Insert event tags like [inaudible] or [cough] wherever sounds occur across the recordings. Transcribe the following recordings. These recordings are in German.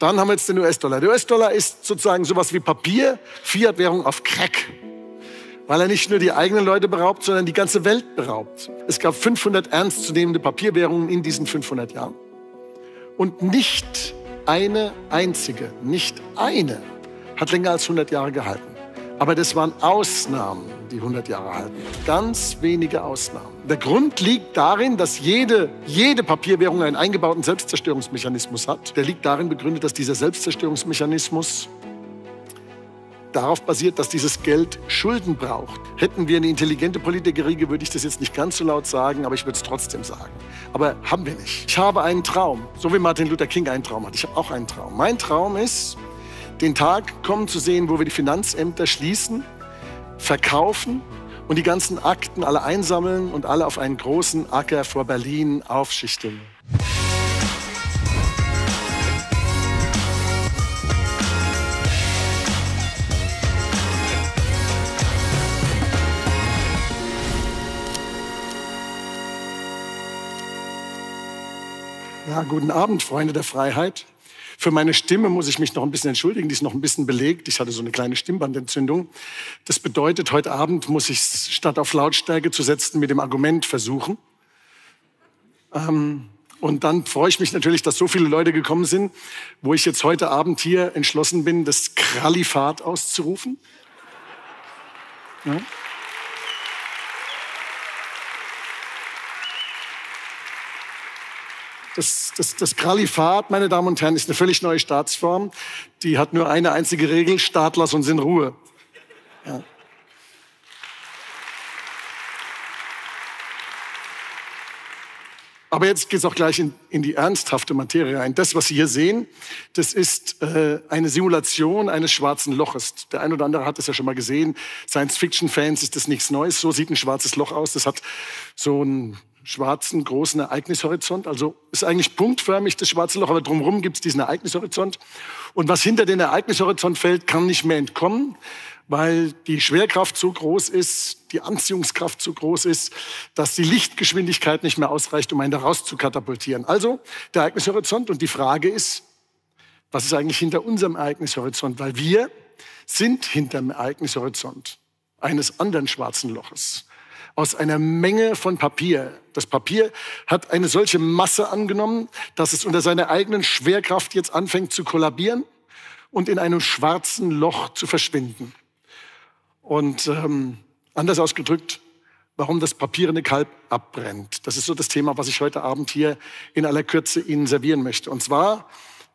Dann haben wir jetzt den US-Dollar. Der US-Dollar ist sozusagen sowas wie Papier, Fiat-Währung auf Crack. Weil er nicht nur die eigenen Leute beraubt, sondern die ganze Welt beraubt. Es gab 500 ernstzunehmende Papierwährungen in diesen 500 Jahren. Und nicht eine einzige, nicht eine hat länger als 100 Jahre gehalten. Aber das waren Ausnahmen die 100 Jahre halten. Ganz wenige Ausnahmen. Der Grund liegt darin, dass jede, jede Papierwährung einen eingebauten Selbstzerstörungsmechanismus hat. Der liegt darin begründet, dass dieser Selbstzerstörungsmechanismus darauf basiert, dass dieses Geld Schulden braucht. Hätten wir eine intelligente Politikerie, würde ich das jetzt nicht ganz so laut sagen, aber ich würde es trotzdem sagen. Aber haben wir nicht. Ich habe einen Traum, so wie Martin Luther King einen Traum hat. Ich habe auch einen Traum. Mein Traum ist, den Tag kommen zu sehen, wo wir die Finanzämter schließen verkaufen und die ganzen Akten alle einsammeln und alle auf einen großen Acker vor Berlin aufschichten. Ja, guten Abend, Freunde der Freiheit. Für meine Stimme muss ich mich noch ein bisschen entschuldigen. Die ist noch ein bisschen belegt. Ich hatte so eine kleine Stimmbandentzündung. Das bedeutet, heute Abend muss ich statt auf Lautstärke zu setzen, mit dem Argument versuchen. Ähm, und dann freue ich mich natürlich, dass so viele Leute gekommen sind, wo ich jetzt heute Abend hier entschlossen bin, das Kralifat auszurufen. Ja. Das, das, das Kalifat, meine Damen und Herren, ist eine völlig neue Staatsform. Die hat nur eine einzige Regel, Staat lass uns in Ruhe. Ja. Aber jetzt geht es auch gleich in, in, die ernsthafte Materie rein. Das, was Sie hier sehen, das ist äh, eine Simulation eines schwarzen Loches. Der ein oder andere hat es ja schon mal gesehen. Science-Fiction-Fans ist das nichts Neues. So sieht ein schwarzes Loch aus. Das hat so ein schwarzen großen Ereignishorizont. Also ist eigentlich punktförmig das schwarze Loch, aber drumherum gibt es diesen Ereignishorizont. Und was hinter den Ereignishorizont fällt, kann nicht mehr entkommen, weil die Schwerkraft so groß ist, die Anziehungskraft so groß ist, dass die Lichtgeschwindigkeit nicht mehr ausreicht, um einen daraus zu katapultieren. Also der Ereignishorizont und die Frage ist, was ist eigentlich hinter unserem Ereignishorizont? Weil wir sind hinterm Ereignishorizont eines anderen schwarzen Loches aus einer Menge von Papier. Das Papier hat eine solche Masse angenommen, dass es unter seiner eigenen Schwerkraft jetzt anfängt zu kollabieren und in einem schwarzen Loch zu verschwinden. Und ähm, anders ausgedrückt, warum das papierende Kalb abbrennt. Das ist so das Thema, was ich heute Abend hier in aller Kürze Ihnen servieren möchte. Und zwar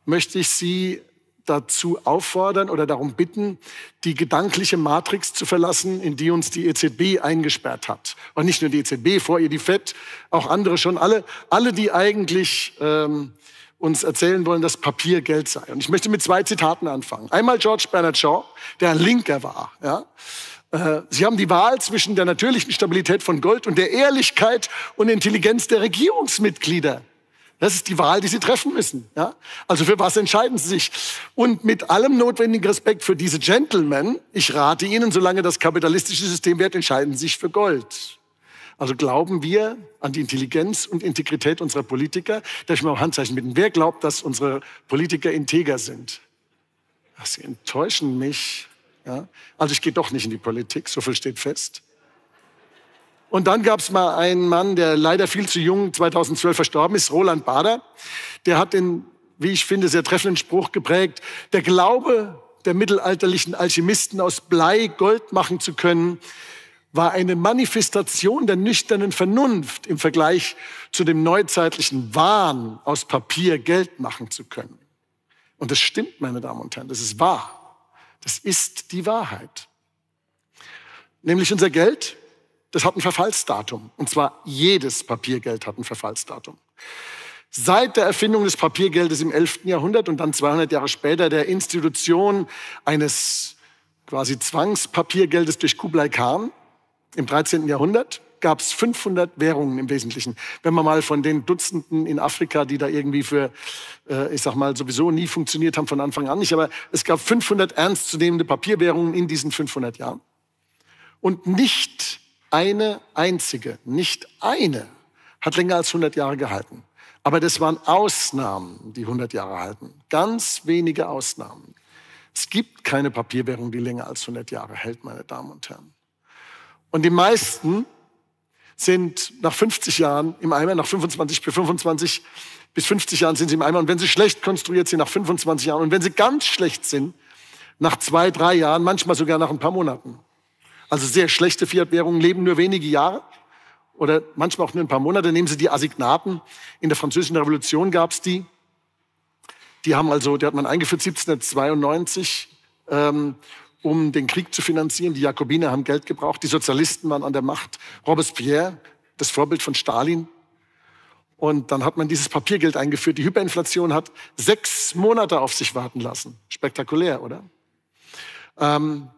möchte ich Sie dazu auffordern oder darum bitten, die gedankliche Matrix zu verlassen, in die uns die EZB eingesperrt hat. Und nicht nur die EZB, vor ihr die FED, auch andere schon, alle, alle die eigentlich ähm, uns erzählen wollen, dass Papier Geld sei. Und ich möchte mit zwei Zitaten anfangen. Einmal George Bernard Shaw, der ein Linker war. Ja? Äh, Sie haben die Wahl zwischen der natürlichen Stabilität von Gold und der Ehrlichkeit und Intelligenz der Regierungsmitglieder das ist die Wahl, die Sie treffen müssen. Ja? Also für was entscheiden Sie sich? Und mit allem notwendigen Respekt für diese Gentlemen, ich rate Ihnen, solange das kapitalistische System wird, entscheiden Sie sich für Gold. Also glauben wir an die Intelligenz und Integrität unserer Politiker. Darf ich mal ein Handzeichen bitten? Wer glaubt, dass unsere Politiker integer sind? Ach, Sie enttäuschen mich. Ja? Also ich gehe doch nicht in die Politik, so viel steht fest. Und dann gab es mal einen Mann, der leider viel zu jung 2012 verstorben ist, Roland Bader. Der hat den, wie ich finde, sehr treffenden Spruch geprägt. Der Glaube der mittelalterlichen Alchemisten aus Blei Gold machen zu können, war eine Manifestation der nüchternen Vernunft im Vergleich zu dem neuzeitlichen Wahn, aus Papier Geld machen zu können. Und das stimmt, meine Damen und Herren, das ist wahr. Das ist die Wahrheit. Nämlich unser Geld das hat ein Verfallsdatum. Und zwar jedes Papiergeld hat ein Verfallsdatum. Seit der Erfindung des Papiergeldes im 11. Jahrhundert und dann 200 Jahre später der Institution eines quasi Zwangspapiergeldes durch Kublai Khan im 13. Jahrhundert gab es 500 Währungen im Wesentlichen. Wenn man mal von den Dutzenden in Afrika, die da irgendwie für, äh, ich sag mal, sowieso nie funktioniert haben von Anfang an nicht, aber es gab 500 ernstzunehmende Papierwährungen in diesen 500 Jahren. Und nicht eine einzige, nicht eine, hat länger als 100 Jahre gehalten. Aber das waren Ausnahmen, die 100 Jahre halten. Ganz wenige Ausnahmen. Es gibt keine Papierwährung, die länger als 100 Jahre hält, meine Damen und Herren. Und die meisten sind nach 50 Jahren im Eimer, nach 25 bis 25 bis 50 Jahren sind sie im Eimer. Und wenn sie schlecht konstruiert sind, nach 25 Jahren. Und wenn sie ganz schlecht sind, nach zwei, drei Jahren, manchmal sogar nach ein paar Monaten. Also sehr schlechte Fiat-Währungen leben nur wenige Jahre oder manchmal auch nur ein paar Monate. Nehmen Sie die Assignaten. In der Französischen Revolution gab es die. Die haben also, die hat man eingeführt 1792, ähm, um den Krieg zu finanzieren. Die Jakobiner haben Geld gebraucht. Die Sozialisten waren an der Macht. Robespierre, das Vorbild von Stalin. Und dann hat man dieses Papiergeld eingeführt. Die Hyperinflation hat sechs Monate auf sich warten lassen. Spektakulär, oder? Ähm,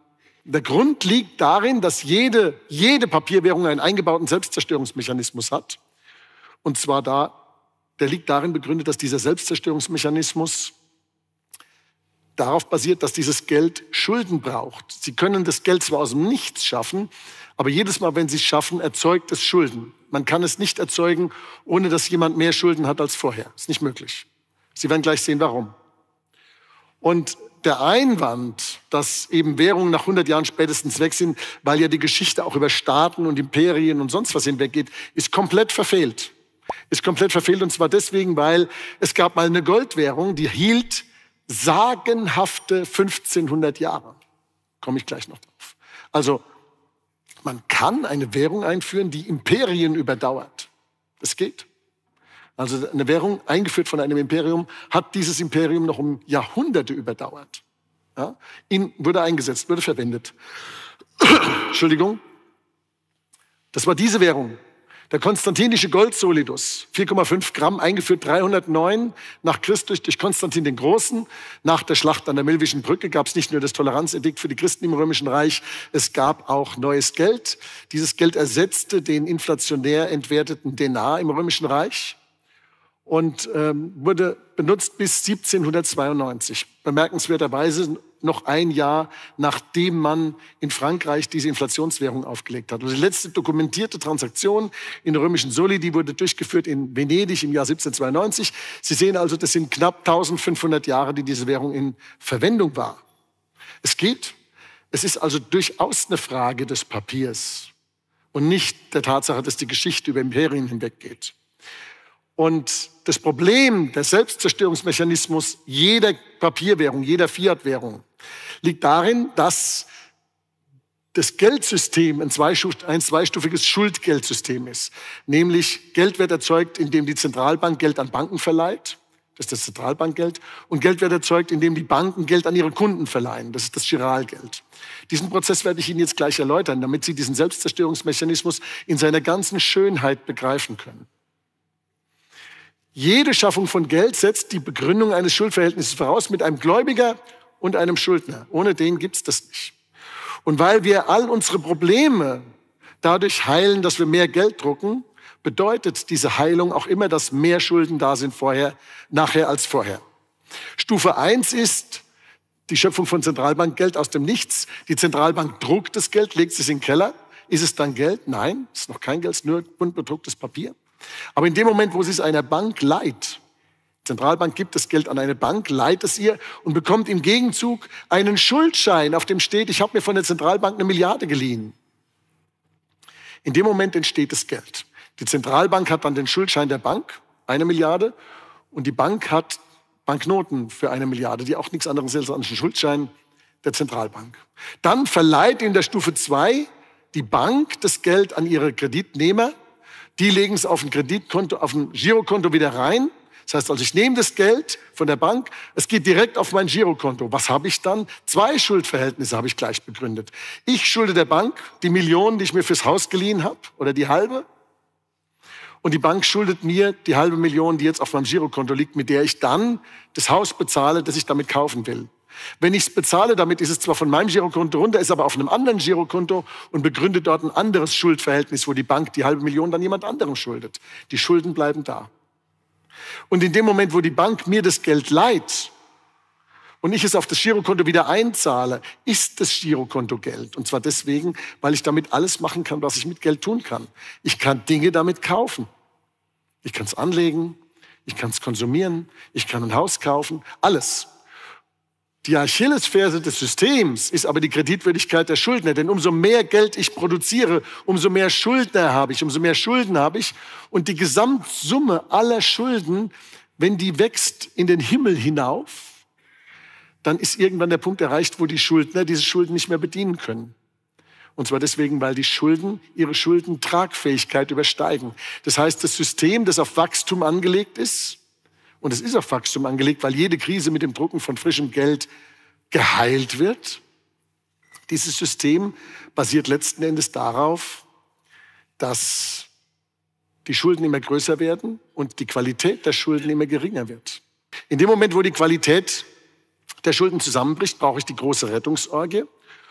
der Grund liegt darin, dass jede, jede Papierwährung einen eingebauten Selbstzerstörungsmechanismus hat. Und zwar da, der liegt darin begründet, dass dieser Selbstzerstörungsmechanismus darauf basiert, dass dieses Geld Schulden braucht. Sie können das Geld zwar aus dem Nichts schaffen, aber jedes Mal, wenn Sie es schaffen, erzeugt es Schulden. Man kann es nicht erzeugen, ohne dass jemand mehr Schulden hat als vorher. Ist nicht möglich. Sie werden gleich sehen, warum. Und der Einwand, dass eben Währungen nach 100 Jahren spätestens weg sind, weil ja die Geschichte auch über Staaten und Imperien und sonst was hinweggeht, ist komplett verfehlt. Ist komplett verfehlt und zwar deswegen, weil es gab mal eine Goldwährung, die hielt sagenhafte 1500 Jahre. Komme ich gleich noch drauf. Also man kann eine Währung einführen, die Imperien überdauert. Das geht also eine Währung eingeführt von einem Imperium, hat dieses Imperium noch um Jahrhunderte überdauert. Ja? In, wurde eingesetzt, wurde verwendet. [coughs] Entschuldigung. Das war diese Währung. Der konstantinische Goldsolidus, 4,5 Gramm, eingeführt 309 nach Christus durch Konstantin den Großen. Nach der Schlacht an der Milwischen Brücke gab es nicht nur das Toleranzedikt für die Christen im Römischen Reich, es gab auch neues Geld. Dieses Geld ersetzte den inflationär entwerteten Denar im Römischen Reich und ähm, wurde benutzt bis 1792. Bemerkenswerterweise noch ein Jahr, nachdem man in Frankreich diese Inflationswährung aufgelegt hat. Also die letzte dokumentierte Transaktion in der römischen Soli, die wurde durchgeführt in Venedig im Jahr 1792. Sie sehen also, das sind knapp 1500 Jahre, die diese Währung in Verwendung war. Es geht. Es ist also durchaus eine Frage des Papiers und nicht der Tatsache, dass die Geschichte über Imperien hinweggeht. Und das Problem des Selbstzerstörungsmechanismus jeder Papierwährung, jeder Fiat-Währung liegt darin, dass das Geldsystem ein, zweistufiges Schuldgeldsystem ist. Nämlich Geld wird erzeugt, indem die Zentralbank Geld an Banken verleiht. Das ist das Zentralbankgeld. Und Geld wird erzeugt, indem die Banken Geld an ihre Kunden verleihen. Das ist das Giralgeld. Diesen Prozess werde ich Ihnen jetzt gleich erläutern, damit Sie diesen Selbstzerstörungsmechanismus in seiner ganzen Schönheit begreifen können. Jede Schaffung von Geld setzt die Begründung eines Schuldverhältnisses voraus mit einem Gläubiger und einem Schuldner. Ohne den gibt's das nicht. Und weil wir all unsere Probleme dadurch heilen, dass wir mehr Geld drucken, bedeutet diese Heilung auch immer, dass mehr Schulden da sind vorher, nachher als vorher. Stufe eins ist die Schöpfung von Zentralbankgeld aus dem Nichts. Die Zentralbank druckt das Geld, legt es in den Keller. Ist es dann Geld? Nein, es ist noch kein Geld, es ist nur bunt bedrucktes Papier. Aber in dem Moment, wo sie es einer Bank leiht, Zentralbank gibt das Geld an eine Bank, leiht es ihr und bekommt im Gegenzug einen Schuldschein, auf dem steht, ich habe mir von der Zentralbank eine Milliarde geliehen. In dem Moment entsteht das Geld. Die Zentralbank hat dann den Schuldschein der Bank, eine Milliarde, und die Bank hat Banknoten für eine Milliarde, die auch nichts anderes sind als ein Schuldschein der Zentralbank. Dann verleiht in der Stufe 2 die Bank das Geld an ihre Kreditnehmer, die legen es auf ein Kreditkonto, auf ein Girokonto wieder rein. Das heißt also, ich nehme das Geld von der Bank, es geht direkt auf mein Girokonto. Was habe ich dann? Zwei Schuldverhältnisse habe ich gleich begründet. Ich schulde der Bank die Millionen, die ich mir fürs Haus geliehen habe, oder die halbe. Und die Bank schuldet mir die halbe Million, die jetzt auf meinem Girokonto liegt, mit der ich dann das Haus bezahle, das ich damit kaufen will. Wenn ich es bezahle, damit ist es zwar von meinem Girokonto runter, ist aber auf einem anderen Girokonto und begründet dort ein anderes Schuldverhältnis, wo die Bank die halbe Million dann jemand anderem schuldet. Die Schulden bleiben da. Und in dem Moment, wo die Bank mir das Geld leiht und ich es auf das Girokonto wieder einzahle, ist das Girokonto Geld. Und zwar deswegen, weil ich damit alles machen kann, was ich mit Geld tun kann. Ich kann Dinge damit kaufen. Ich kann es anlegen, ich kann es konsumieren, ich kann ein Haus kaufen, alles. Die Achillesferse des Systems ist aber die Kreditwürdigkeit der Schuldner. Denn umso mehr Geld ich produziere, umso mehr Schuldner habe ich, umso mehr Schulden habe ich. Und die Gesamtsumme aller Schulden, wenn die wächst in den Himmel hinauf, dann ist irgendwann der Punkt erreicht, wo die Schuldner diese Schulden nicht mehr bedienen können. Und zwar deswegen, weil die Schulden ihre Schuldentragfähigkeit übersteigen. Das heißt, das System, das auf Wachstum angelegt ist, und es ist auf Wachstum angelegt, weil jede Krise mit dem Drucken von frischem Geld geheilt wird. Dieses System basiert letzten Endes darauf, dass die Schulden immer größer werden und die Qualität der Schulden immer geringer wird. In dem Moment, wo die Qualität der Schulden zusammenbricht, brauche ich die große Rettungsorgie.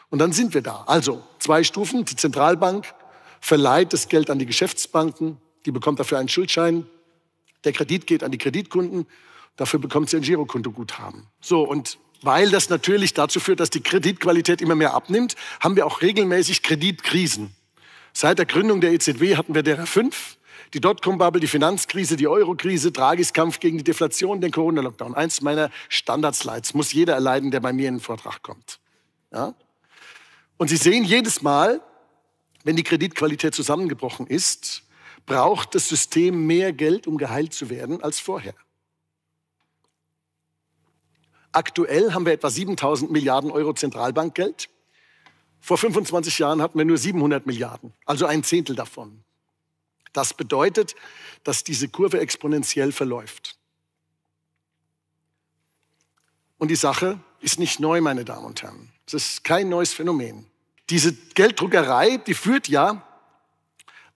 Und dann sind wir da. Also zwei Stufen. Die Zentralbank verleiht das Geld an die Geschäftsbanken. Die bekommt dafür einen Schuldschein. Der Kredit geht an die Kreditkunden, dafür bekommt sie ein Girokundoguthaben. So, und weil das natürlich dazu führt, dass die Kreditqualität immer mehr abnimmt, haben wir auch regelmäßig Kreditkrisen. Seit der Gründung der EZB hatten wir derer fünf. Die Dotcom-Bubble, die Finanzkrise, die Eurokrise, krise Draghis Kampf gegen die Deflation, den Corona-Lockdown. Eins meiner Standardslides muss jeder erleiden, der bei mir in den Vortrag kommt. Ja? Und Sie sehen jedes Mal, wenn die Kreditqualität zusammengebrochen ist, braucht das System mehr Geld, um geheilt zu werden, als vorher. Aktuell haben wir etwa 7000 Milliarden Euro Zentralbankgeld. Vor 25 Jahren hatten wir nur 700 Milliarden, also ein Zehntel davon. Das bedeutet, dass diese Kurve exponentiell verläuft. Und die Sache ist nicht neu, meine Damen und Herren. Es ist kein neues Phänomen. Diese Gelddruckerei, die führt ja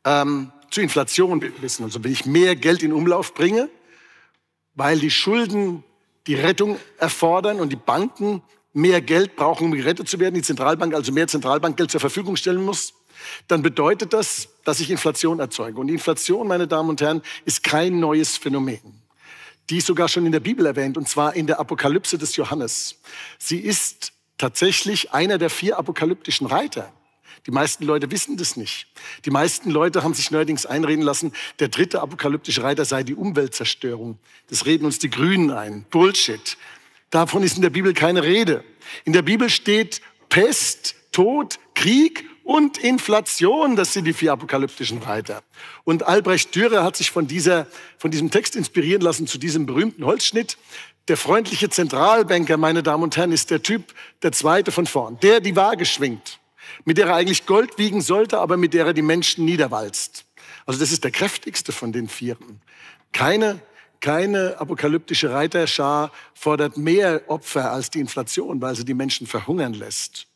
ähm, zu Inflation wissen. Also wenn ich mehr Geld in Umlauf bringe, weil die Schulden die Rettung erfordern und die Banken mehr Geld brauchen, um gerettet zu werden, die Zentralbank also mehr Zentralbankgeld zur Verfügung stellen muss, dann bedeutet das, dass ich Inflation erzeuge. Und Inflation, meine Damen und Herren, ist kein neues Phänomen. Die ist sogar schon in der Bibel erwähnt, und zwar in der Apokalypse des Johannes. Sie ist tatsächlich einer der vier apokalyptischen Reiter. Die meisten Leute wissen das nicht. Die meisten Leute haben sich neuerdings einreden lassen, der dritte apokalyptische Reiter sei die Umweltzerstörung. Das reden uns die Grünen ein. Bullshit. Davon ist in der Bibel keine Rede. In der Bibel steht Pest, Tod, Krieg und Inflation, das sind die vier apokalyptischen Reiter. Und Albrecht Dürer hat sich von, dieser, von diesem Text inspirieren lassen zu diesem berühmten Holzschnitt. Der freundliche Zentralbanker, meine Damen und Herren, ist der Typ, der zweite von vorn, der die Waage schwingt mit der er eigentlich Gold wiegen sollte, aber mit der er die Menschen niederwalzt. Also das ist der kräftigste von den Vieren. Keine, keine apokalyptische Reiterschar fordert mehr Opfer als die Inflation, weil sie die Menschen verhungern lässt.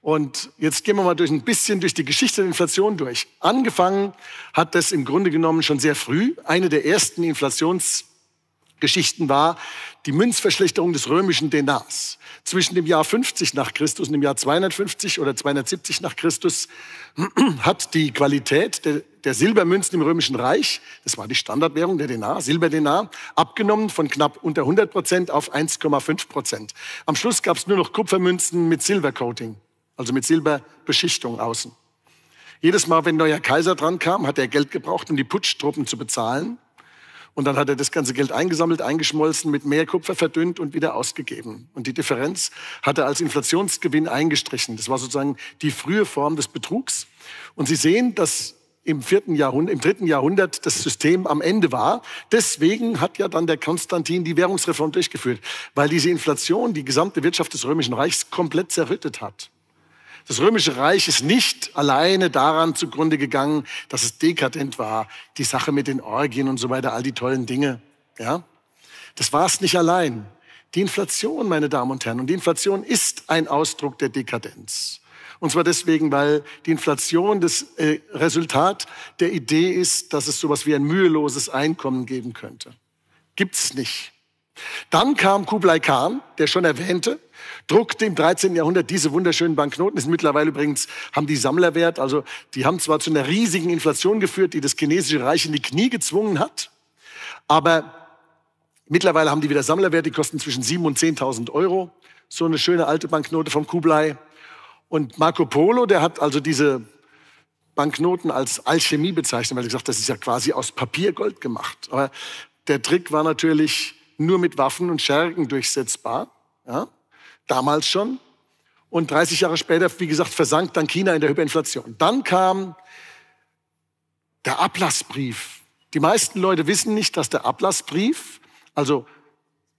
Und jetzt gehen wir mal durch ein bisschen durch die Geschichte der Inflation durch. Angefangen hat das im Grunde genommen schon sehr früh. Eine der ersten Inflations- Geschichten war die Münzverschlechterung des römischen Denars. Zwischen dem Jahr 50 nach Christus und dem Jahr 250 oder 270 nach Christus [clears throat] hat die Qualität der, der Silbermünzen im Römischen Reich, das war die Standardwährung der Denar, Silberdenar, abgenommen von knapp unter 100 Prozent auf 1,5 Prozent. Am Schluss gab es nur noch Kupfermünzen mit Silbercoating, also mit Silberbeschichtung außen. Jedes Mal, wenn neuer Kaiser dran kam, hat er Geld gebraucht, um die Putschtruppen zu bezahlen. Und dann hat er das ganze Geld eingesammelt, eingeschmolzen, mit mehr Kupfer verdünnt und wieder ausgegeben. Und die Differenz hat er als Inflationsgewinn eingestrichen. Das war sozusagen die frühe Form des Betrugs. Und Sie sehen, dass im, vierten Jahrhundert, im dritten Jahrhundert das System am Ende war. Deswegen hat ja dann der Konstantin die Währungsreform durchgeführt, weil diese Inflation die gesamte Wirtschaft des Römischen Reichs komplett zerrüttet hat. Das Römische Reich ist nicht alleine daran zugrunde gegangen, dass es dekadent war, die Sache mit den Orgien und so weiter, all die tollen Dinge. Ja? Das war es nicht allein. Die Inflation, meine Damen und Herren, und die Inflation ist ein Ausdruck der Dekadenz. Und zwar deswegen, weil die Inflation das äh, Resultat der Idee ist, dass es sowas wie ein müheloses Einkommen geben könnte. Gibt's nicht. Dann kam Kublai Khan, der schon erwähnte, druckte im 13. Jahrhundert diese wunderschönen Banknoten. Ist mittlerweile übrigens, haben die Sammlerwert. Also, die haben zwar zu einer riesigen Inflation geführt, die das chinesische Reich in die Knie gezwungen hat. Aber mittlerweile haben die wieder Sammlerwert. Die kosten zwischen 7.000 und 10.000 Euro. So eine schöne alte Banknote von Kublai. Und Marco Polo, der hat also diese Banknoten als Alchemie bezeichnet, weil er gesagt, das ist ja quasi aus Papiergold gemacht. Aber der Trick war natürlich, nur mit Waffen und Schergen durchsetzbar, ja, damals schon. Und 30 Jahre später, wie gesagt, versank dann China in der Hyperinflation. Dann kam der Ablassbrief. Die meisten Leute wissen nicht, dass der Ablassbrief, also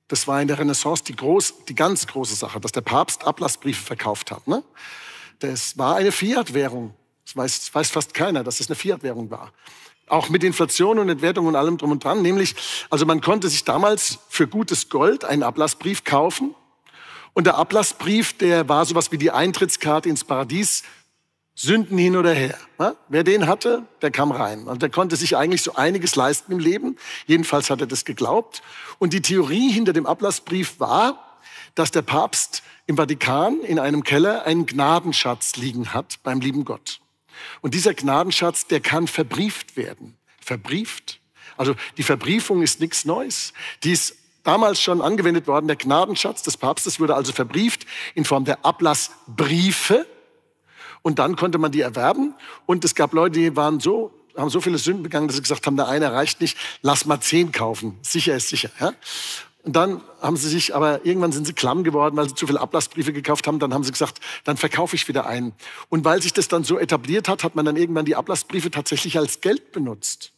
das war in der Renaissance die, groß, die ganz große Sache, dass der Papst Ablassbriefe verkauft hat. Ne? Das war eine Fiat-Währung. Das weiß, weiß fast keiner, dass es das eine Fiat-Währung war. Auch mit Inflation und Entwertung und allem drum und dran. Nämlich, also man konnte sich damals für gutes Gold einen Ablassbrief kaufen. Und der Ablassbrief, der war sowas wie die Eintrittskarte ins Paradies. Sünden hin oder her. Ne? Wer den hatte, der kam rein. Und der konnte sich eigentlich so einiges leisten im Leben. Jedenfalls hat er das geglaubt. Und die Theorie hinter dem Ablassbrief war, dass der Papst im Vatikan in einem Keller einen Gnadenschatz liegen hat beim lieben Gott. Und dieser Gnadenschatz, der kann verbrieft werden. Verbrieft? Also die Verbriefung ist nichts Neues. Die ist damals schon angewendet worden. Der Gnadenschatz des Papstes wurde also verbrieft in Form der Ablassbriefe. Und dann konnte man die erwerben. Und es gab Leute, die waren so, haben so viele Sünden begangen, dass sie gesagt haben, der eine reicht nicht, lass mal zehn kaufen. Sicher ist sicher. Ja? Und dann haben sie sich, aber irgendwann sind sie klamm geworden, weil sie zu viele Ablassbriefe gekauft haben. Dann haben sie gesagt, dann verkaufe ich wieder einen. Und weil sich das dann so etabliert hat, hat man dann irgendwann die Ablassbriefe tatsächlich als Geld benutzt.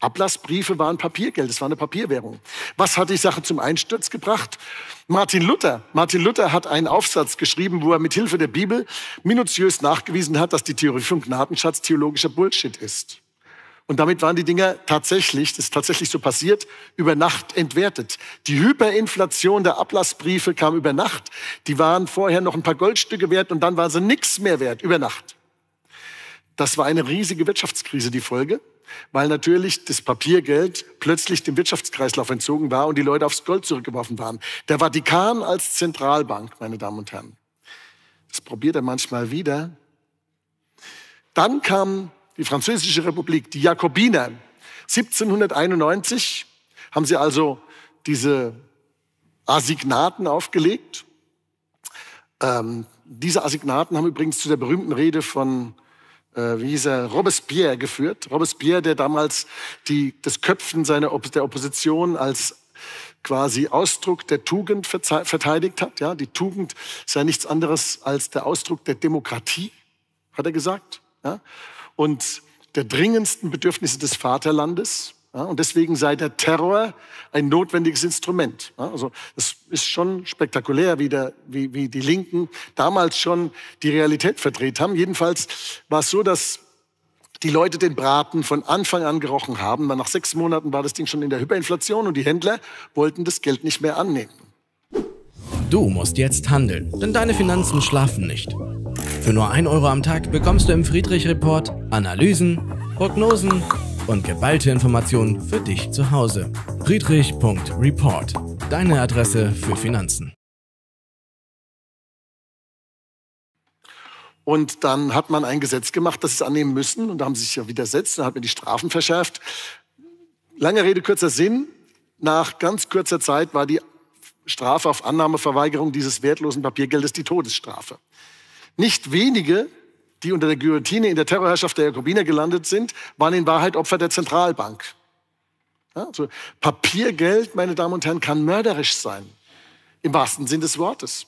Ablassbriefe waren Papiergeld, es war eine Papierwährung. Was hat die Sache zum Einsturz gebracht? Martin Luther. Martin Luther hat einen Aufsatz geschrieben, wo er mit Hilfe der Bibel minutiös nachgewiesen hat, dass die Theorie vom Gnadenschatz theologischer Bullshit ist. Und damit waren die Dinger tatsächlich, das ist tatsächlich so passiert, über Nacht entwertet. Die Hyperinflation der Ablassbriefe kam über Nacht. Die waren vorher noch ein paar Goldstücke wert und dann waren sie nichts mehr wert, über Nacht. Das war eine riesige Wirtschaftskrise, die Folge, weil natürlich das Papiergeld plötzlich dem Wirtschaftskreislauf entzogen war und die Leute aufs Gold zurückgeworfen waren. Der Vatikan als Zentralbank, meine Damen und Herren. Das probiert er manchmal wieder. Dann kam die Französische Republik, die Jakobiner. 1791 haben sie also diese Assignaten aufgelegt. Ähm, diese Assignaten haben übrigens zu der berühmten Rede von äh, wie hieß er, Robespierre geführt. Robespierre, der damals die, das Köpfen seiner der Opposition als quasi Ausdruck der Tugend verteidigt hat. Ja, die Tugend sei nichts anderes als der Ausdruck der Demokratie, hat er gesagt. Ja und der dringendsten Bedürfnisse des Vaterlandes. Ja, und deswegen sei der Terror ein notwendiges Instrument. Ja, also es ist schon spektakulär, wie, der, wie, wie die Linken damals schon die Realität verdreht haben. Jedenfalls war es so, dass die Leute den Braten von Anfang an gerochen haben. Nach sechs Monaten war das Ding schon in der Hyperinflation und die Händler wollten das Geld nicht mehr annehmen. Du musst jetzt handeln, denn deine Finanzen schlafen nicht. Für nur 1 Euro am Tag bekommst du im Friedrich Report Analysen, Prognosen und geballte Informationen für dich zu Hause. Friedrich.report, deine Adresse für Finanzen. Und dann hat man ein Gesetz gemacht, das sie es annehmen müssen. Und da haben sie sich ja widersetzt. Dann hat man die Strafen verschärft. Lange Rede, kurzer Sinn. Nach ganz kurzer Zeit war die Strafe auf Annahmeverweigerung dieses wertlosen Papiergeldes die Todesstrafe. Nicht wenige, die unter der Guillotine in der Terrorherrschaft der Jakobiner gelandet sind, waren in Wahrheit Opfer der Zentralbank. Ja, also Papiergeld, meine Damen und Herren, kann mörderisch sein. Im wahrsten Sinn des Wortes.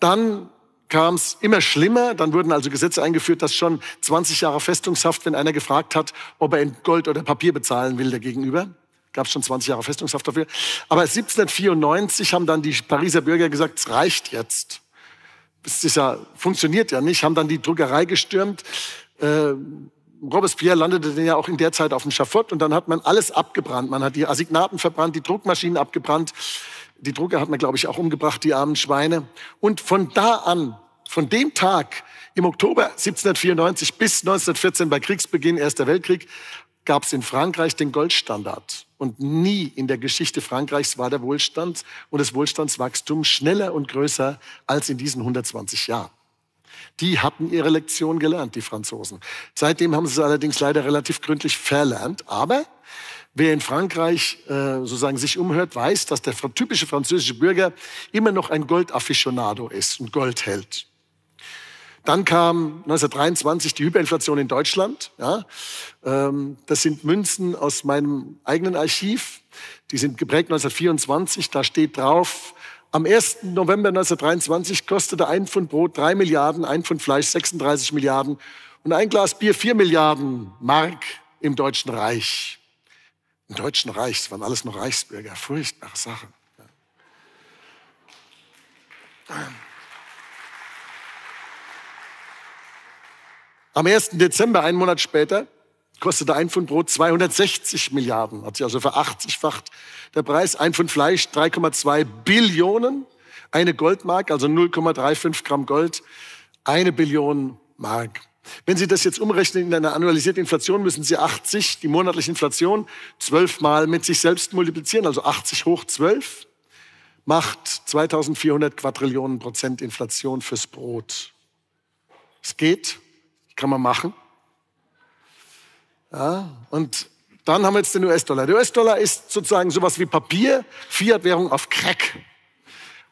Dann kam es immer schlimmer. Dann wurden also Gesetze eingeführt, dass schon 20 Jahre Festungshaft, wenn einer gefragt hat, ob er in Gold oder Papier bezahlen will, dagegenüber. Gab es schon 20 Jahre Festungshaft dafür. Aber 1794 haben dann die Pariser Bürger gesagt, es reicht jetzt es ist ja, funktioniert ja nicht, haben dann die Druckerei gestürmt. Äh, Robespierre landete dann ja auch in der Zeit auf dem Schafott und dann hat man alles abgebrannt. Man hat die Assignaten verbrannt, die Druckmaschinen abgebrannt. Die Drucker hat man, glaube ich, auch umgebracht, die armen Schweine. Und von da an, von dem Tag im Oktober 1794 bis 1914 bei Kriegsbeginn, Erster Weltkrieg, gab es in Frankreich den Goldstandard. Und nie in der Geschichte Frankreichs war der Wohlstand und das Wohlstandswachstum schneller und größer als in diesen 120 Jahren. Die hatten ihre Lektion gelernt, die Franzosen. Seitdem haben sie es allerdings leider relativ gründlich verlernt. Aber wer in Frankreich äh, sozusagen sich umhört, weiß, dass der typische französische Bürger immer noch ein Goldafficionado ist und Gold hält. Dann kam 1923 die Hyperinflation in Deutschland. Ja. Ähm, das sind Münzen aus meinem eigenen Archiv. Die sind geprägt 1924. Da steht drauf, am 1. November 1923 kostete ein Pfund Brot drei Milliarden, ein Pfund Fleisch 36 Milliarden und ein Glas Bier vier Milliarden Mark im Deutschen Reich. Im Deutschen Reich, das waren alles noch Reichsbürger, furchtbare Sache. Ja. Am 1. Dezember, einen Monat später, kostete ein Pfund Brot 260 Milliarden, hat sich also verachtzigfacht der Preis. Ein Pfund Fleisch 3,2 Billionen, eine Goldmark, also 0,35 Gramm Gold, eine Billion Mark. Wenn Sie das jetzt umrechnen in einer annualisierten Inflation, müssen Sie 80, die monatliche Inflation, zwölfmal mit sich selbst multiplizieren, also 80 hoch 12 macht 2400 Quadrillionen Prozent Inflation fürs Brot. Es geht kann man machen. Ja, und dann haben wir jetzt den US-Dollar. Der US-Dollar ist sozusagen sowas wie Papier, Fiat-Währung auf Crack.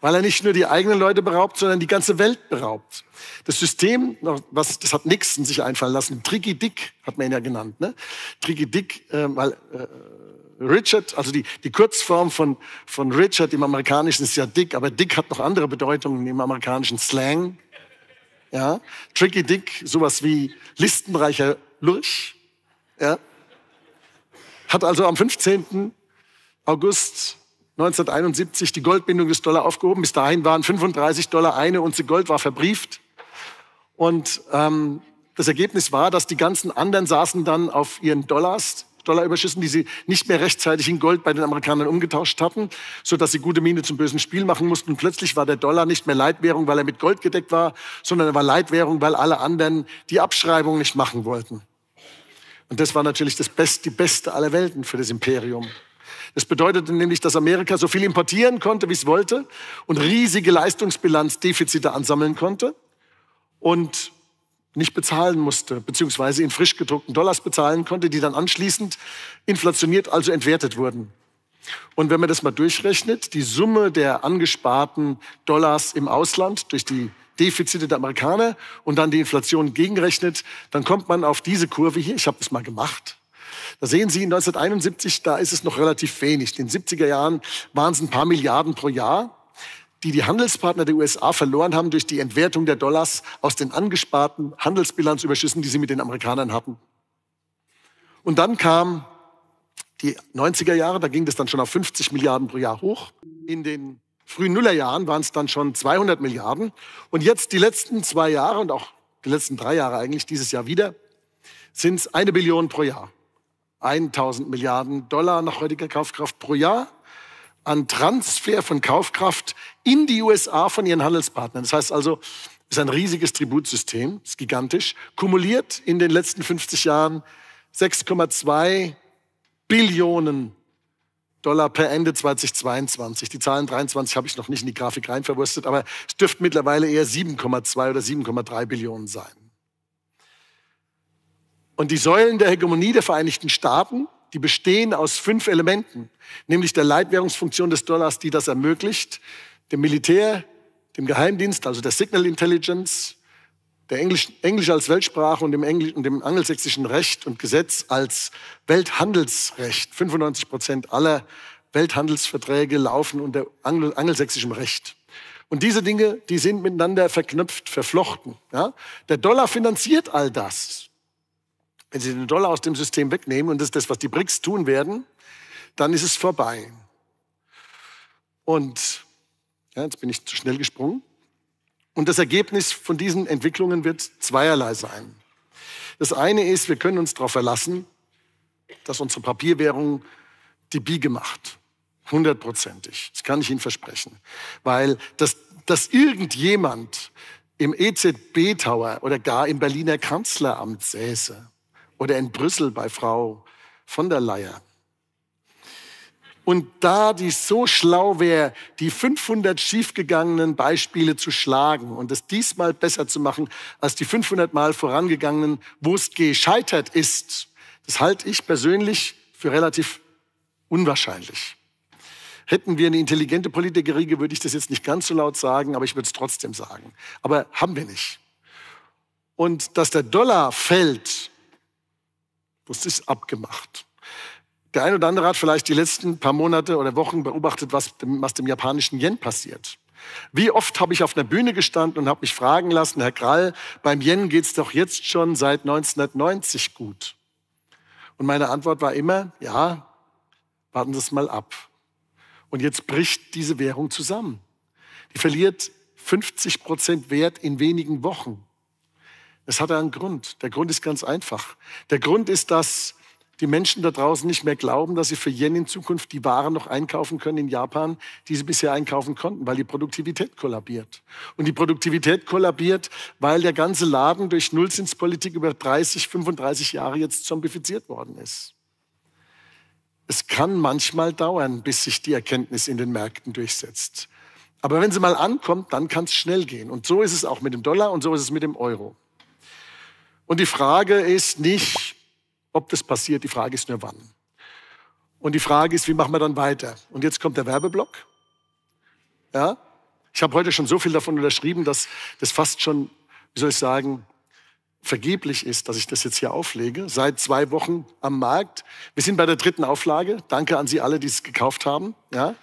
Weil er nicht nur die eigenen Leute beraubt, sondern die ganze Welt beraubt. Das System, was, das hat Nixon sich einfallen lassen, Tricky Dick hat man ihn ja genannt. Ne? Tricky Dick, äh, weil äh, Richard, also die, die Kurzform von, von Richard im Amerikanischen ist ja Dick, aber Dick hat noch andere Bedeutungen im amerikanischen Slang. Ja? Tricky Dick, sowas wie listenreicher Lurch. Ja? Hat also am 15. August 1971 die Goldbindung des Dollar aufgehoben. Bis dahin waren 35 Dollar eine und Unze Gold war verbrieft. Und ähm, das Ergebnis war, dass die ganzen anderen saßen dann auf ihren Dollars dollar überschüssen die sie nicht mehr rechtzeitig in Gold bei den Amerikanern umgetauscht hatten, sodass sie gute Miene zum bösen Spiel machen mussten. Und plötzlich war der Dollar nicht mehr Leitwährung, weil er mit Gold gedeckt war, sondern er war Leitwährung, weil alle anderen die Abschreibung nicht machen wollten. Und das war natürlich das Best, die beste aller Welten für das Imperium. Das bedeutete nämlich, dass Amerika so viel importieren konnte, wie es wollte und riesige Leistungsbilanzdefizite ansammeln konnte. Und nicht bezahlen musste, beziehungsweise in frisch gedruckten Dollars bezahlen konnte, die dann anschließend inflationiert, also entwertet wurden. Und wenn man das mal durchrechnet, die Summe der angesparten Dollars im Ausland durch die Defizite der Amerikaner und dann die Inflation gegenrechnet, dann kommt man auf diese Kurve hier. Ich habe das mal gemacht. Da sehen Sie, 1971, da ist es noch relativ wenig. In den 70er Jahren waren es ein paar Milliarden pro Jahr die die Handelspartner der USA verloren haben durch die Entwertung der Dollars aus den angesparten Handelsbilanzüberschüssen, die sie mit den Amerikanern hatten. Und dann kam die 90er Jahre, da ging das dann schon auf 50 Milliarden pro Jahr hoch. In den frühen Nullerjahren waren es dann schon 200 Milliarden. Und jetzt die letzten zwei Jahre und auch die letzten drei Jahre eigentlich, dieses Jahr wieder, sind es eine Billion pro Jahr. 1000 Milliarden Dollar nach heutiger Kaufkraft pro Jahr an Transfer von Kaufkraft in die USA von ihren Handelspartnern. Das heißt also, es ist ein riesiges Tributsystem, ist gigantisch, kumuliert in den letzten 50 Jahren 6,2 Billionen Dollar per Ende 2022. Die Zahlen 23 habe ich noch nicht in die Grafik reinverwurstet, aber es dürften mittlerweile eher 7,2 oder 7,3 Billionen sein. Und die Säulen der Hegemonie der Vereinigten Staaten die bestehen aus fünf Elementen, nämlich der Leitwährungsfunktion des Dollars, die das ermöglicht, dem Militär, dem Geheimdienst, also der Signal Intelligence, der Englisch, Englisch als Weltsprache und dem, Englisch, dem angelsächsischen Recht und Gesetz als Welthandelsrecht. 95 Prozent aller Welthandelsverträge laufen unter Angel, angelsächsischem Recht. Und diese Dinge, die sind miteinander verknüpft, verflochten. Ja? Der Dollar finanziert all das. Wenn Sie den Dollar aus dem System wegnehmen, und das ist das, was die BRICS tun werden, dann ist es vorbei. Und ja, jetzt bin ich zu schnell gesprungen. Und das Ergebnis von diesen Entwicklungen wird zweierlei sein. Das eine ist, wir können uns darauf verlassen, dass unsere Papierwährung die Biege macht. Hundertprozentig. Das kann ich Ihnen versprechen. Weil, dass, dass irgendjemand im EZB-Tower oder gar im Berliner Kanzleramt säße oder in Brüssel bei Frau von der Leyen. Und da die so schlau wäre, die 500 schiefgegangenen Beispiele zu schlagen und es diesmal besser zu machen, als die 500 mal vorangegangenen, wo es gescheitert ist, das halte ich persönlich für relativ unwahrscheinlich. Hätten wir eine intelligente Politikerriege, würde ich das jetzt nicht ganz so laut sagen, aber ich würde es trotzdem sagen. Aber haben wir nicht. Und dass der Dollar fällt, das ist abgemacht. Der eine oder andere hat vielleicht die letzten paar Monate oder Wochen beobachtet, was dem, was dem japanischen Yen passiert. Wie oft habe ich auf einer Bühne gestanden und habe mich fragen lassen, Herr Krall, beim Yen geht's doch jetzt schon seit 1990 gut. Und meine Antwort war immer, ja, warten Sie es mal ab. Und jetzt bricht diese Währung zusammen. Die verliert 50 Prozent Wert in wenigen Wochen. Es hat einen Grund. Der Grund ist ganz einfach. Der Grund ist, dass die Menschen da draußen nicht mehr glauben, dass sie für Yen in Zukunft die Waren noch einkaufen können in Japan, die sie bisher einkaufen konnten, weil die Produktivität kollabiert. Und die Produktivität kollabiert, weil der ganze Laden durch Nullzinspolitik über 30, 35 Jahre jetzt zombifiziert worden ist. Es kann manchmal dauern, bis sich die Erkenntnis in den Märkten durchsetzt. Aber wenn sie mal ankommt, dann kann es schnell gehen. Und so ist es auch mit dem Dollar und so ist es mit dem Euro. Und die Frage ist nicht, ob das passiert, die Frage ist nur wann. Und die Frage ist, wie machen wir dann weiter? Und jetzt kommt der Werbeblock. Ja? Ich habe heute schon so viel davon unterschrieben, dass das fast schon, wie soll ich sagen, vergeblich ist, dass ich das jetzt hier auflege. Seit zwei Wochen am Markt. Wir sind bei der dritten Auflage. Danke an Sie alle, die es gekauft haben. Ja?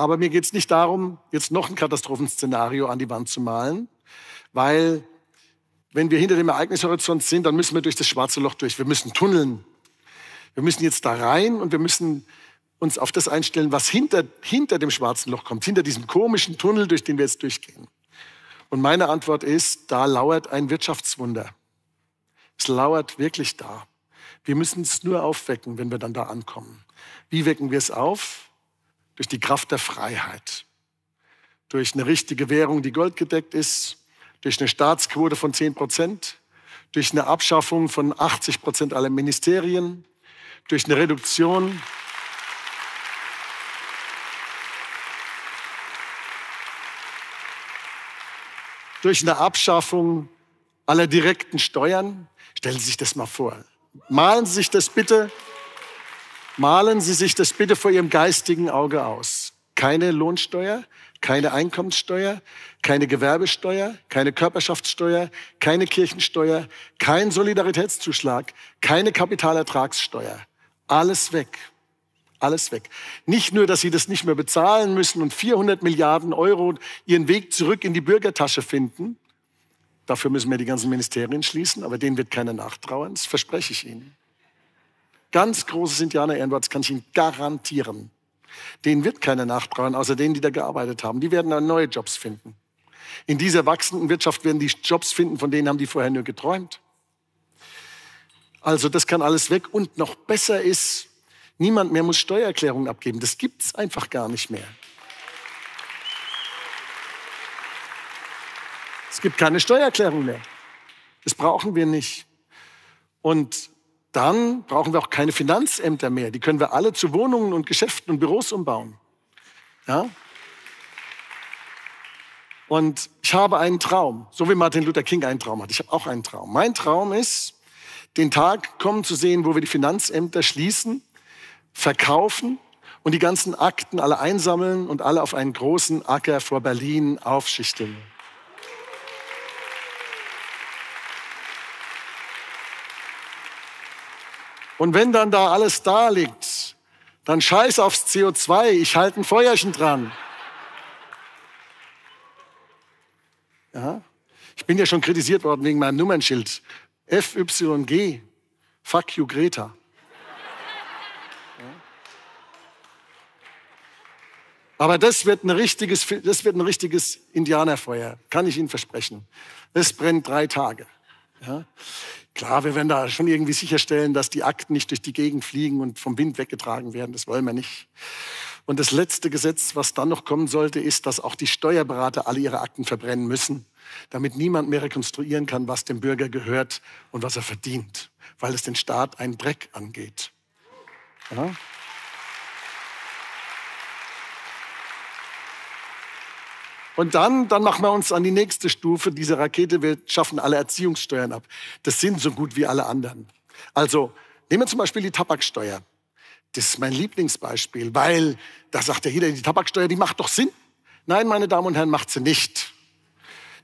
Aber mir geht es nicht darum, jetzt noch ein Katastrophenszenario an die Wand zu malen, weil wenn wir hinter dem Ereignishorizont sind, dann müssen wir durch das schwarze Loch durch. Wir müssen tunneln. Wir müssen jetzt da rein und wir müssen uns auf das einstellen, was hinter, hinter dem schwarzen Loch kommt, hinter diesem komischen Tunnel, durch den wir jetzt durchgehen. Und meine Antwort ist, da lauert ein Wirtschaftswunder. Es lauert wirklich da. Wir müssen es nur aufwecken, wenn wir dann da ankommen. Wie wecken wir es auf? durch die Kraft der Freiheit, durch eine richtige Währung, die goldgedeckt ist, durch eine Staatsquote von 10 Prozent, durch eine Abschaffung von 80 Prozent aller Ministerien, durch eine Reduktion durch eine Abschaffung aller direkten Steuern. Stellen Sie sich das mal vor. Malen Sie sich das bitte Malen Sie sich das bitte vor Ihrem geistigen Auge aus. Keine Lohnsteuer, keine Einkommenssteuer, keine Gewerbesteuer, keine Körperschaftssteuer, keine Kirchensteuer, kein Solidaritätszuschlag, keine Kapitalertragssteuer. Alles weg. Alles weg. Nicht nur, dass sie das nicht mehr bezahlen müssen und 400 Milliarden Euro ihren Weg zurück in die Bürgertasche finden. Dafür müssen wir die ganzen Ministerien schließen, aber denen wird keiner nachtrauern, das verspreche ich Ihnen ganz großes Indianer-Ehrenwort, kann ich Ihnen garantieren. Denen wird keiner nachbrauen, außer denen, die da gearbeitet haben. Die werden dann neue Jobs finden. In dieser wachsenden Wirtschaft werden die Jobs finden, von denen haben die vorher nur geträumt. Also das kann alles weg. Und noch besser ist, niemand mehr muss Steuererklärungen abgeben. Das gibt's einfach gar nicht mehr. Es gibt keine Steuererklärung mehr. Das brauchen wir nicht. Und dann brauchen wir auch keine Finanzämter mehr. Die können wir alle zu Wohnungen und Geschäften und Büros umbauen. Ja? Und ich habe einen Traum, so wie Martin Luther King einen Traum hat. Ich habe auch einen Traum. Mein Traum ist, den Tag kommen zu sehen, wo wir die Finanzämter schließen, verkaufen und die ganzen Akten alle einsammeln und alle auf einen großen Acker vor Berlin aufschichten. Und wenn dann da alles da liegt, dann scheiß aufs CO2, ich halte ein Feuerchen dran. Ja? Ich bin ja schon kritisiert worden wegen meinem Nummernschild. FYG, fuck you Greta. Aber das wird, ein richtiges, das wird ein richtiges Indianerfeuer, kann ich Ihnen versprechen. Es brennt drei Tage. Ja? Klar, wir werden da schon irgendwie sicherstellen, dass die Akten nicht durch die Gegend fliegen und vom Wind weggetragen werden. Das wollen wir nicht. Und das letzte Gesetz, was dann noch kommen sollte, ist, dass auch die Steuerberater alle ihre Akten verbrennen müssen, damit niemand mehr rekonstruieren kann, was dem Bürger gehört und was er verdient, weil es den Staat einen Dreck angeht. Ja? Und dann, dann machen wir uns an die nächste Stufe dieser Rakete. Wir schaffen alle Erziehungssteuern ab. Das sind so gut wie alle anderen. Also nehmen wir zum Beispiel die Tabaksteuer. Das ist mein Lieblingsbeispiel, weil da sagt ja jeder, die Tabaksteuer, die macht doch Sinn. Nein, meine Damen und Herren, macht sie nicht.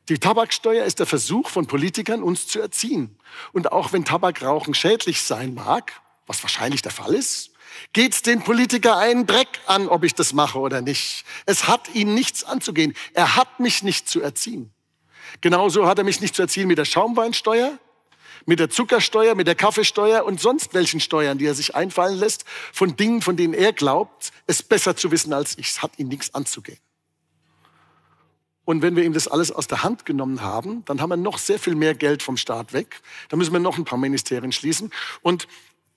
Die Tabaksteuer ist der Versuch von Politikern, uns zu erziehen. Und auch wenn Tabakrauchen schädlich sein mag, was wahrscheinlich der Fall ist, Geht's den Politiker einen Dreck an, ob ich das mache oder nicht? Es hat ihn nichts anzugehen. Er hat mich nicht zu erziehen. Genauso hat er mich nicht zu erziehen mit der Schaumweinsteuer, mit der Zuckersteuer, mit der Kaffeesteuer und sonst welchen Steuern, die er sich einfallen lässt, von Dingen, von denen er glaubt, es besser zu wissen als ich. Es hat ihn nichts anzugehen. Und wenn wir ihm das alles aus der Hand genommen haben, dann haben wir noch sehr viel mehr Geld vom Staat weg. Da müssen wir noch ein paar Ministerien schließen. Und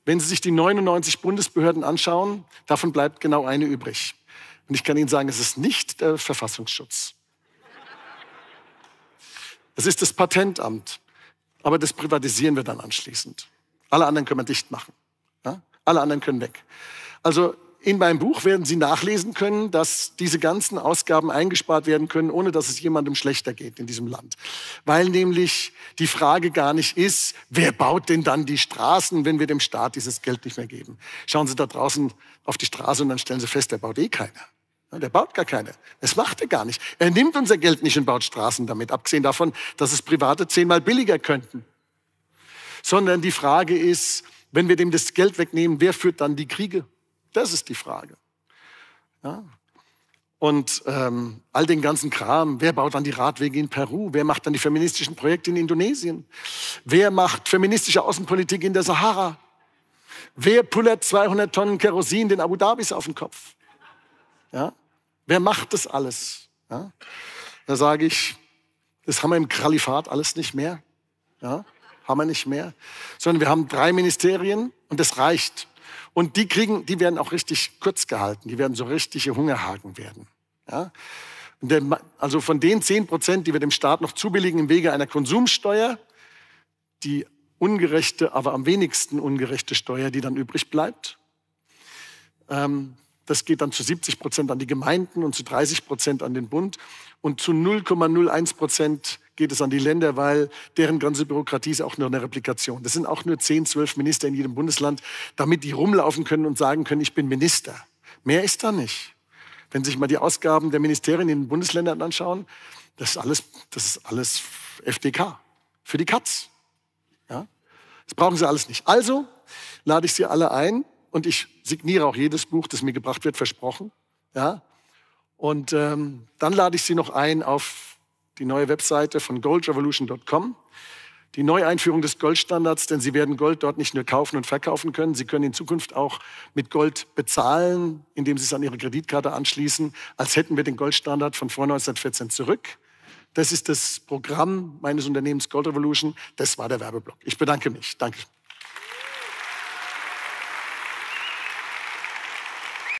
wenn Sie sich die 99 Bundesbehörden anschauen, davon bleibt genau eine übrig. Und ich kann Ihnen sagen, es ist nicht der Verfassungsschutz. Es ist das Patentamt. Aber das privatisieren wir dann anschließend. Alle anderen können wir dicht machen. Ja? Alle anderen können weg. Also in meinem Buch werden Sie nachlesen können, dass diese ganzen Ausgaben eingespart werden können, ohne dass es jemandem schlechter geht in diesem Land. Weil nämlich die Frage gar nicht ist, wer baut denn dann die Straßen, wenn wir dem Staat dieses Geld nicht mehr geben. Schauen Sie da draußen auf die Straße und dann stellen Sie fest, der baut eh keiner. Der baut gar keine. Das macht er gar nicht. Er nimmt unser Geld nicht und baut Straßen damit, abgesehen davon, dass es Private zehnmal billiger könnten. Sondern die Frage ist, wenn wir dem das Geld wegnehmen, wer führt dann die Kriege? Das ist die Frage. Ja? Und ähm, all den ganzen Kram. Wer baut dann die Radwege in Peru? Wer macht dann die feministischen Projekte in Indonesien? Wer macht feministische Außenpolitik in der Sahara? Wer pullert 200 Tonnen Kerosin den Abu Dhabis auf den Kopf? Ja? Wer macht das alles? Ja? Da sage ich, das haben wir im Kalifat alles nicht mehr. Ja? Haben wir nicht mehr. Sondern wir haben drei Ministerien und das reicht. Und die kriegen, die werden auch richtig kurz gehalten. Die werden so richtige Hungerhaken werden. Ja? Der, also von den 10 Prozent, die wir dem Staat noch zubilligen im Wege einer Konsumsteuer, die ungerechte, aber am wenigsten ungerechte Steuer, die dann übrig bleibt, ähm, das geht dann zu 70 Prozent an die Gemeinden und zu 30 Prozent an den Bund. Und zu 0,01 Prozent geht es an die Länder, weil deren ganze Bürokratie ist auch nur eine Replikation. Das sind auch nur 10, 12 Minister in jedem Bundesland, damit die rumlaufen können und sagen können, ich bin Minister. Mehr ist da nicht. Wenn Sie sich mal die Ausgaben der Ministerien in den Bundesländern anschauen, das ist alles, das ist alles FDK. Für die Katz. Ja? Das brauchen Sie alles nicht. Also lade ich Sie alle ein, und ich signiere auch jedes Buch, das mir gebracht wird, versprochen. Ja? Und ähm, dann lade ich Sie noch ein auf die neue Webseite von goldrevolution.com. Die Neueinführung des Goldstandards, denn Sie werden Gold dort nicht nur kaufen und verkaufen können, Sie können in Zukunft auch mit Gold bezahlen, indem Sie es an Ihre Kreditkarte anschließen, als hätten wir den Goldstandard von vor 1914 zurück. Das ist das Programm meines Unternehmens Gold Revolution. Das war der Werbeblock. Ich bedanke mich. Danke.